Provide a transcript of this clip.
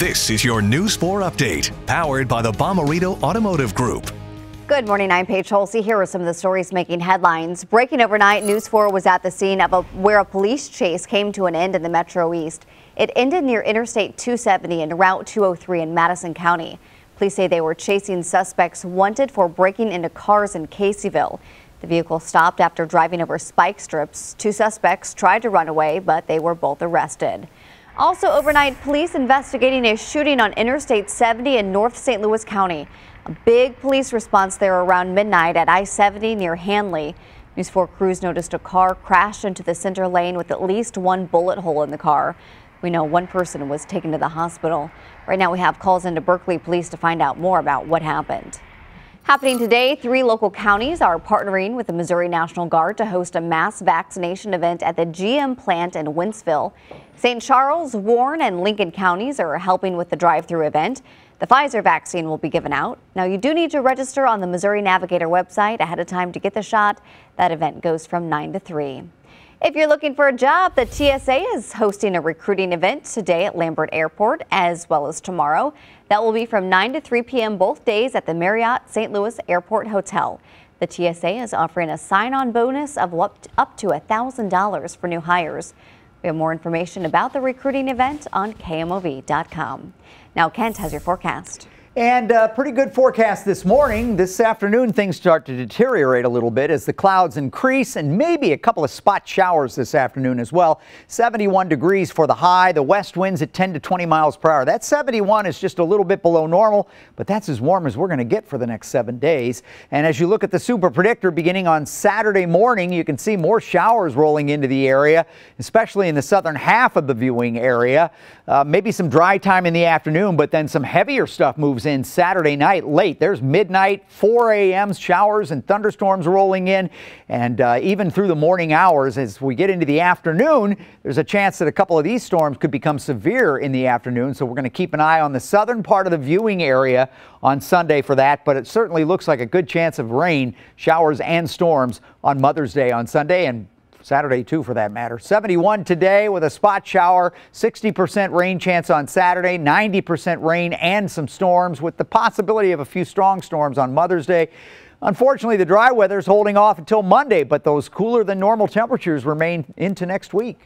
This is your News 4 update, powered by the Bomarito Automotive Group. Good morning, I'm Paige Holsey. Here are some of the stories making headlines. Breaking overnight, News 4 was at the scene of a, where a police chase came to an end in the Metro East. It ended near Interstate 270 and Route 203 in Madison County. Police say they were chasing suspects wanted for breaking into cars in Caseyville. The vehicle stopped after driving over spike strips. Two suspects tried to run away, but they were both arrested. Also overnight, police investigating a shooting on Interstate 70 in North St. Louis County. A big police response there around midnight at I-70 near Hanley. News 4 crews noticed a car crashed into the center lane with at least one bullet hole in the car. We know one person was taken to the hospital. Right now we have calls into Berkeley Police to find out more about what happened. Happening today, three local counties are partnering with the Missouri National Guard to host a mass vaccination event at the GM plant in Wentzville. St. Charles, Warren, and Lincoln counties are helping with the drive-through event. The Pfizer vaccine will be given out. Now, you do need to register on the Missouri Navigator website ahead of time to get the shot. That event goes from 9 to 3. If you're looking for a job, the TSA is hosting a recruiting event today at Lambert Airport as well as tomorrow. That will be from 9 to 3 p.m. both days at the Marriott St. Louis Airport Hotel. The TSA is offering a sign-on bonus of up to $1,000 for new hires. We have more information about the recruiting event on KMOV.com. Now Kent has your forecast. And uh, pretty good forecast this morning. This afternoon, things start to deteriorate a little bit as the clouds increase and maybe a couple of spot showers this afternoon as well. 71 degrees for the high. The west winds at 10 to 20 miles per hour. That 71 is just a little bit below normal, but that's as warm as we're going to get for the next seven days. And as you look at the super predictor beginning on Saturday morning, you can see more showers rolling into the area, especially in the southern half of the viewing area. Uh, maybe some dry time in the afternoon, but then some heavier stuff moves in in Saturday night late. There's midnight, 4 a.m. showers and thunderstorms rolling in. And uh, even through the morning hours, as we get into the afternoon, there's a chance that a couple of these storms could become severe in the afternoon. So we're going to keep an eye on the southern part of the viewing area on Sunday for that. But it certainly looks like a good chance of rain, showers, and storms on Mother's Day on Sunday. And Saturday, too, for that matter. 71 today with a spot shower, 60% rain chance on Saturday, 90% rain and some storms with the possibility of a few strong storms on Mother's Day. Unfortunately, the dry weather is holding off until Monday, but those cooler than normal temperatures remain into next week.